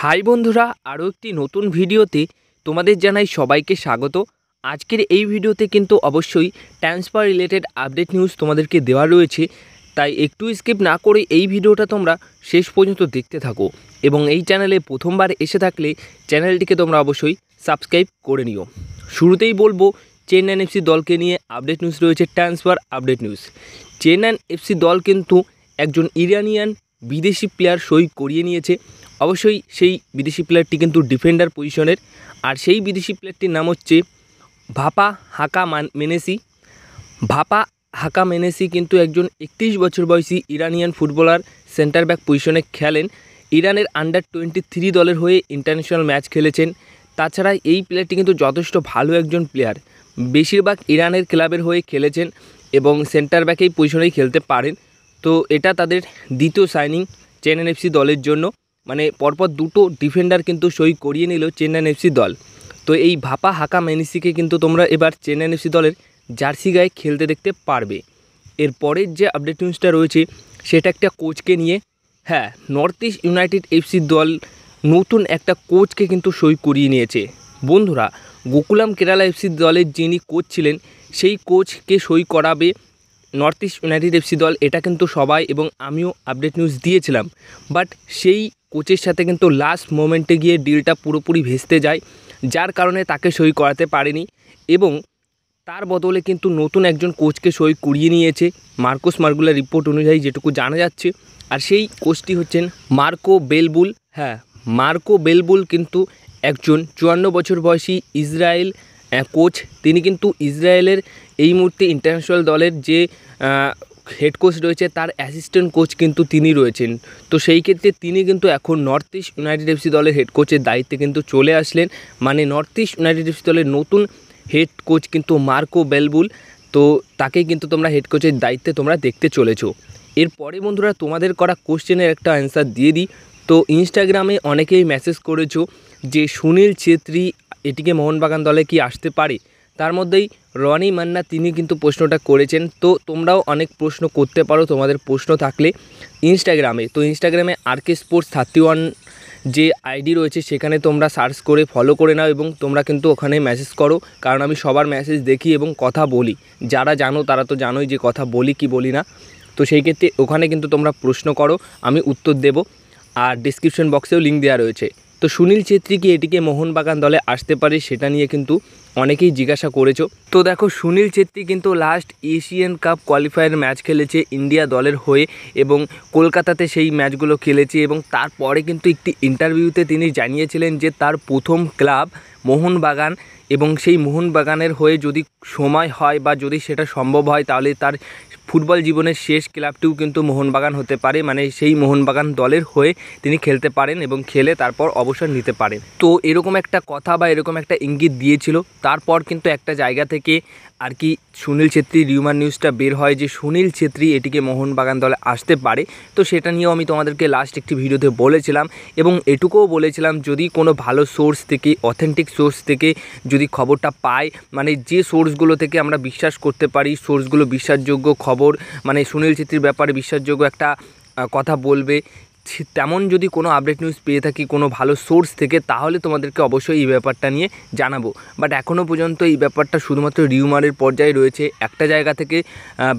high বন্ধুরা আরও একটি নতুন ভিডিওতে তোমাদের জানাই সবাইকে স্বাগত আজকের এই ভিডিওতে কিন্তু অবশ্যই ট্রান্সফার রিলেটেড আপডেট নিউজ তোমাদেরকে দেওয়া রয়েছে তাই একটু স্কিপ না করে এই ভিডিওটা তোমরা শেষ পর্যন্ত দেখতে থাকো এবং এই চ্যানেলে প্রথমবার এসে থাকলে চ্যানেলটিকে তোমরা অবশ্যই সাবস্ক্রাইব করে নিও শুরুতেই বলবো চেন্নাইন এফসি দলকে নিয়ে আপডেট নিউজ রয়েছে transfer update news Chennaiyin FC দল কিন্তু একজন ইরানিয়ান বিদেশি প্লেয়ার সই করিয়ে নিয়েছে অবশ্যই সেই বিদেশি প্লেয়ারটি কিন্তু ডিফেন্ডার পজিশনের আর সেই বিদেশি প্লেয়ারটির নাম হচ্ছে ভাপা হাকা মেনেসি ভাপা হাকা মেনেসি কিন্তু একজন একত্রিশ বছর বয়সী ইরানিয়ান ফুটবলার সেন্টার ব্যাক পজিশনে খেলেন ইরানের আন্ডার টোয়েন্টি থ্রি দলের হয়ে ইন্টারন্যাশনাল ম্যাচ খেলেছেন তাছাড়া এই প্লেয়ারটি কিন্তু যথেষ্ট ভালো একজন প্লেয়ার বেশিরভাগ ইরানের ক্লাবের হয়ে খেলেছেন এবং সেন্টার ব্যাকেই পজিশনেই খেলতে পারেন তো এটা তাদের দ্বিতীয় সাইনিং চেন এফসি দলের জন্য মানে পরপর দুটো ডিফেন্ডার কিন্তু সই করিয়ে নিল চেন্নাইন এফসি দল তো এই ভাপা হাকা মেনিসিকে কিন্তু তোমরা এবার চেন্নাইন এফসি দলের জার্সি গায়ে খেলতে দেখতে পারবে এর পরের যে আপডেট নিউজটা রয়েছে সেটা একটা কোচকে নিয়ে হ্যাঁ নর্থ ইস্ট ইউনাইটেড এফসি দল নতুন একটা কোচকে কিন্তু সই করিয়ে নিয়েছে বন্ধুরা গোকুলাম কেরালা এফসি দলের যিনি কোচ ছিলেন সেই কোচকে সই করাবে নর্থ ইস্ট ইউনাইটেড এফসি দল এটা কিন্তু সবাই এবং আমিও আপডেট নিউজ দিয়েছিলাম বাট সেই কোচের সাথে কিন্তু লাস্ট মোমেন্টে গিয়ে ডিলটা পুরোপুরি ভেস্তে যায় যার কারণে তাকে সই করাতে পারেনি এবং তার বদলে কিন্তু নতুন একজন কোচকে সই করিয়ে নিয়েছে মার্কোস মার্গুলার রিপোর্ট অনুযায়ী যেটুকু জানা যাচ্ছে আর সেই কোচটি হচ্ছেন মার্কো বেলবুল হ্যাঁ মার্কো বেলবুল কিন্তু একজন চুয়ান্ন বছর বয়সী ইসরায়েল কোচ তিনি কিন্তু ইসরায়েলের এই মুহূর্তে ইন্টারন্যাশনাল দলের যে হেড কোচ রয়েছে তার অ্যাসিস্ট্যান্ট কোচ কিন্তু তিনি রয়েছেন তো সেই ক্ষেত্রে তিনি কিন্তু এখন নর্থ ইস্ট ইউনাইটেড এফসি দলের হেড কোচের দায়িত্বে কিন্তু চলে আসলেন মানে নর্থ ইস্ট ইউনাইটেড এফসি দলের নতুন হেড কোচ কিন্তু মার্কো বেলবুল তো তাকে কিন্তু তোমরা হেড কোচের দায়িত্বে তোমরা দেখতে চলেছ এরপরে বন্ধুরা তোমাদের করা কোশ্চেনের একটা অ্যান্সার দিয়ে দিই তো ইনস্টাগ্রামে অনেকেই মেসেজ করেছো যে সুনীল ছেত্রী এটিকে মোহনবাগান দলে কি আসতে পারে তার মধ্যেই রনি মান্না তিনি কিন্তু প্রশ্নটা করেছেন তো তোমরাও অনেক প্রশ্ন করতে পারো তোমাদের প্রশ্ন থাকলে ইনস্টাগ্রামে তো ইনস্টাগ্রামে আরকে স্পোর্টস থার্টি ওয়ান যে আইডি রয়েছে সেখানে তোমরা সার্চ করে ফলো করে নাও এবং তোমরা কিন্তু ওখানে মেসেজ করো কারণ আমি সবার মেসেজ দেখি এবং কথা বলি যারা জানো তারা তো জানোই যে কথা বলি কি বলি না তো সেই ক্ষেত্রে ওখানে কিন্তু তোমরা প্রশ্ন করো আমি উত্তর দেব আর ডিসক্রিপশন বক্সেও লিঙ্ক দেওয়া রয়েছে তো সুনীল ছেত্রী কি এটিকে মোহনবাগান দলে আসতে পারে সেটা নিয়ে কিন্তু অনেকেই জিজ্ঞাসা করেছো তো দেখো সুনীল ছেত্রী কিন্তু last Asian cup qualifier match খেলেছে ইন্ডিয়া দলের হয়ে এবং কলকাতাতে সেই ম্যাচগুলো খেলেছে এবং তারপরে কিন্তু একটি ইন্টারভিউতে তিনি জানিয়েছিলেন যে তার প্রথম ক্লাব মোহনবাগান এবং সেই মোহনবাগানের হয়ে যদি সময় হয় বা যদি সেটা সম্ভব হয় তাহলে তার ফুটবল জীবনের শেষ ক্লাবটিও কিন্তু মোহনবাগান হতে পারে মানে সেই মোহনবাগান দলের হয়ে তিনি খেলতে পারেন এবং খেলে তারপর অবসর নিতে পারেন তো এরকম একটা কথা বা এরকম একটা ইঙ্গিত দিয়েছিল তারপর কিন্তু একটা জায়গা থেকে আর কি সুনীল ছেত্রী রিউমার নিউজটা বের হয় যে সুনীল ছেত্রী এটিকে মোহনবাগান দলে আসতে পারে তো সেটা নিয়েও আমি তোমাদেরকে লাস্ট একটি ভিডিওতে বলেছিলাম এবং এটুকুও বলেছিলাম যদি কোনো ভালো সোর্স থেকে অথেন্টিক সোর্স থেকে যদি খবরটা পাই মানে যে সোর্সগুলো থেকে আমরা বিশ্বাস করতে পারি সোর্সগুলো বিশ্বাসযোগ্য খবর খবর মানে সুনীল ছেত্রীর ব্যাপারে বিশ্বাসযোগ্য একটা কথা বলবে তেমন যদি কোনো আপডেট নিউজ পেয়ে থাকি কোনো ভালো সোর্স থেকে তাহলে তোমাদেরকে অবশ্যই এই ব্যাপারটা নিয়ে জানাবো বাট এখনও পর্যন্ত এই ব্যাপারটা শুধুমাত্র রিউমারের পর্যায়ে রয়েছে একটা জায়গা থেকে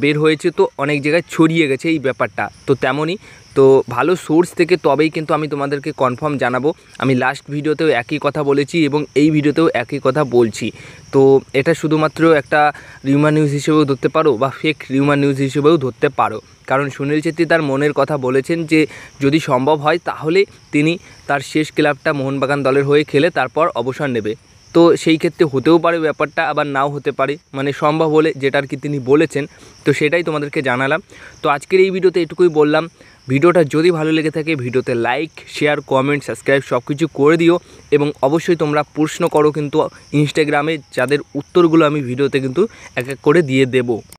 বের হয়েছে তো অনেক জায়গায় ছড়িয়ে গেছে এই ব্যাপারটা তো তেমনই তো ভালো সোর্স থেকে তবেই কিন্তু আমি তোমাদেরকে কনফার্ম জানাবো আমি লাস্ট ভিডিওতেও একই কথা বলেছি এবং এই ভিডিওতেও একই কথা বলছি তো এটা শুধুমাত্র একটা রিউমার নিউজ হিসেবেও ধরতে পারো বা ফেক রিউমার নিউজ হিসেবেও ধরতে পারো কারণ সুনীল ছেত্রী তার মনের কথা বলেছেন যে যদি সম্ভব হয় তাহলে তিনি তার শেষ ক্লাবটা মোহনবাগান দলের হয়ে খেলে তারপর অবসর নেবে তো সেই ক্ষেত্রে হতেও পারে ব্যাপারটা আবার নাও হতে পারে মানে সম্ভব হলে যেটা আর কি তিনি বলেছেন তো সেটাই তোমাদেরকে জানালাম তো আজকের এই ভিডিওতে এটুকুই বললাম ভিডিওটা যদি ভালো লেগে থাকে ভিডিওতে লাইক শেয়ার কমেন্ট সাবস্ক্রাইব সব কিছু করে দিও এবং অবশ্যই তোমরা প্রশ্ন করো কিন্তু ইনস্টাগ্রামে যাদের উত্তরগুলো আমি ভিডিওতে কিন্তু এক এক করে দিয়ে দেব